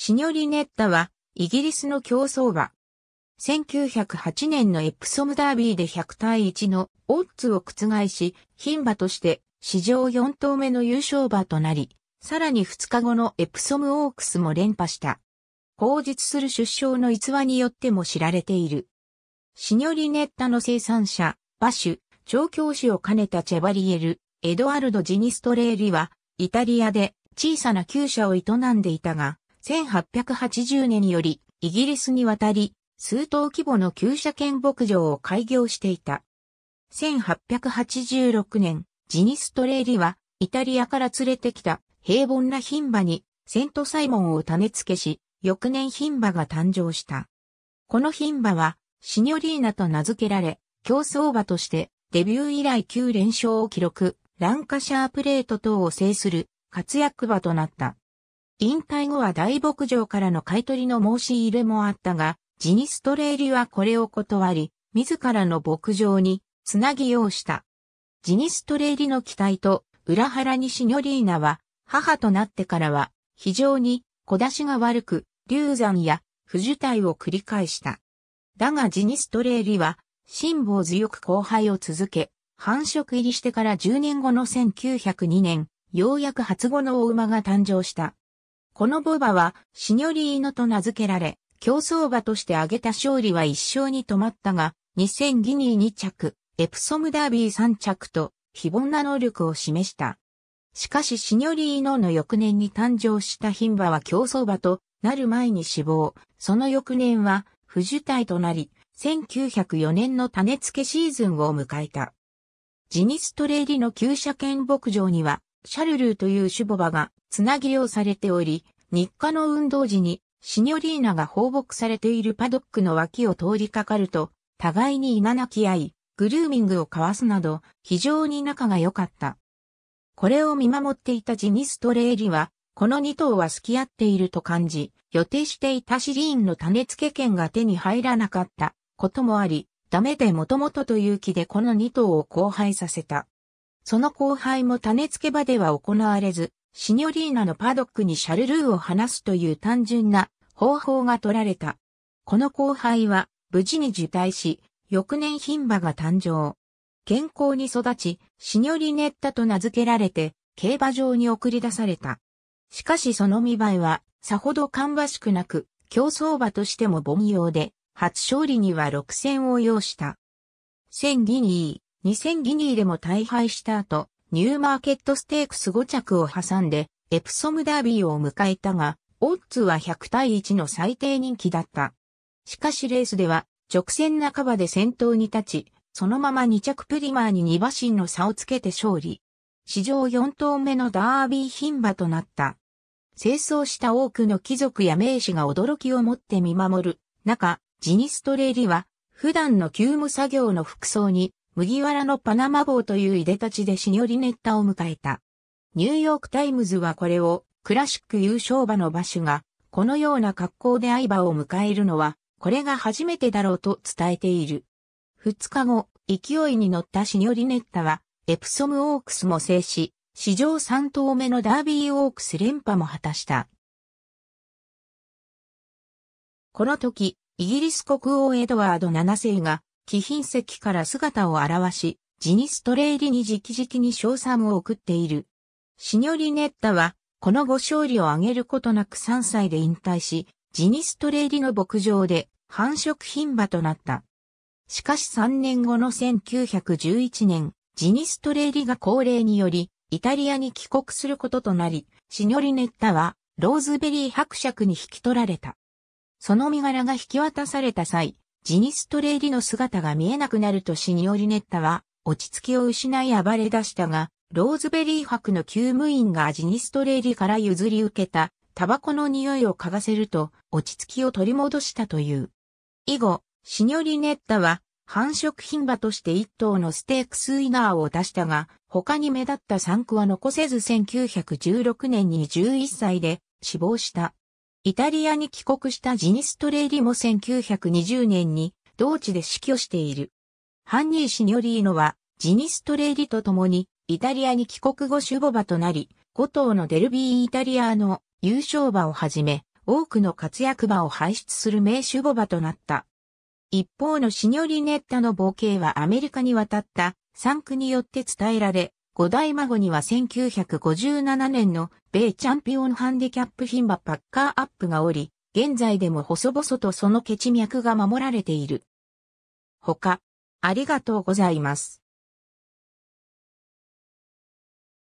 シニョリネッタは、イギリスの競争馬。1908年のエプソムダービーで100対1のオッズを覆し、牝馬として史上4頭目の優勝馬となり、さらに2日後のエプソムオークスも連覇した。後日する出生の逸話によっても知られている。シニョリネッタの生産者、馬主、調教師を兼ねたチェバリエル、エドワルド・ジニストレーリは、イタリアで小さな厩舎を営んでいたが、1880年より、イギリスに渡り、数頭規模の旧車犬牧場を開業していた。1886年、ジニストレーリは、イタリアから連れてきた平凡な牝馬に、セントサイモンを種付けし、翌年牝馬が誕生した。この牝馬は、シニョリーナと名付けられ、競争馬として、デビュー以来9連勝を記録、ランカシャープレート等を制する活躍馬となった。引退後は大牧場からの買取の申し入れもあったが、ジニストレーリはこれを断り、自らの牧場につなぎようした。ジニストレーリの期待と、裏腹にシニョリーナは、母となってからは、非常に小出しが悪く、流産や不受胎を繰り返した。だがジニストレーリは、辛抱強く後輩を続け、繁殖入りしてから10年後の1902年、ようやく初子のお馬が誕生した。このボバは、シニョリーノと名付けられ、競争馬として挙げた勝利は一生に止まったが、2000ギニー2着、エプソムダービー3着と、非凡な能力を示した。しかしシニョリーノの翌年に誕生した牝馬は競争馬となる前に死亡。その翌年は不受胎となり、1904年の種付けシーズンを迎えた。ジニストレーリの旧車検牧場にはシャルルーというシュボバがつなぎをされており、日課の運動時にシニョリーナが放牧されているパドックの脇を通りかかると、互いにいななき合い、グルーミングを交わすなど、非常に仲が良かった。これを見守っていたジニストレーリは、この二頭は付き合っていると感じ、予定していたシリーンの種付け券が手に入らなかったこともあり、ダメでもともとという気でこの二頭を交配させた。その後輩も種付け場では行われず、シニョリーナのパドックにシャルルーを放すという単純な方法が取られた。この後輩は無事に受胎し、翌年牝馬が誕生。健康に育ち、シニョリネッタと名付けられて、競馬場に送り出された。しかしその見栄えは、さほど芳しくなく、競走馬としても凡庸で、初勝利には6戦を要した。1002位。2000ギニーでも大敗した後、ニューマーケットステークス5着を挟んで、エプソムダービーを迎えたが、オッズは100対1の最低人気だった。しかしレースでは、直線半ばで先頭に立ち、そのまま2着プリマーに2馬身の差をつけて勝利。史上4頭目のダービー牝馬となった。清掃した多くの貴族や名士が驚きを持って見守る中、ジニストレーリは、普段の急務作業の服装に麦わらのパナマ号といういでたちでシニョリネッタを迎えた。ニューヨークタイムズはこれをクラシック優勝馬の馬主がこのような格好で相場を迎えるのはこれが初めてだろうと伝えている。2日後、勢いに乗ったシニョリネッタはエプソムオークスも制し、史上3頭目のダービーオークス連覇も果たした。この時、イギリス国王エドワード7世が貴賓席から姿を現し、ジニストレイリに直々に賞賛を送っている。シニョリネッタは、この後勝利を挙げることなく3歳で引退し、ジニストレイリの牧場で繁殖牝馬となった。しかし3年後の1911年、ジニストレイリが高齢により、イタリアに帰国することとなり、シニョリネッタは、ローズベリー伯爵に引き取られた。その身柄が引き渡された際、ジニストレーリの姿が見えなくなるとシニオリネッタは、落ち着きを失い暴れ出したが、ローズベリー博の救務員がジニストレーリから譲り受けた、タバコの匂いを嗅がせると、落ち着きを取り戻したという。以後、シニョリネッタは、繁殖品馬として一頭のステークスウィナーを出したが、他に目立った産駒は残せず1916年に11歳で死亡した。イタリアに帰国したジニストレーリも1920年に同地で死去している。ハンニー・シニョリーノはジニストレーリと共にイタリアに帰国後シュボバとなり、5頭のデルビーイタリアの優勝馬をはじめ、多くの活躍馬を輩出する名守護馬となった。一方のシニョリネッタの冒険はアメリカに渡った産区によって伝えられ、五代孫には1957年の米チャンピオンハンディキャップ品馬パッカーアップがおり、現在でも細々とその血脈が守られている。他、ありがとうございます。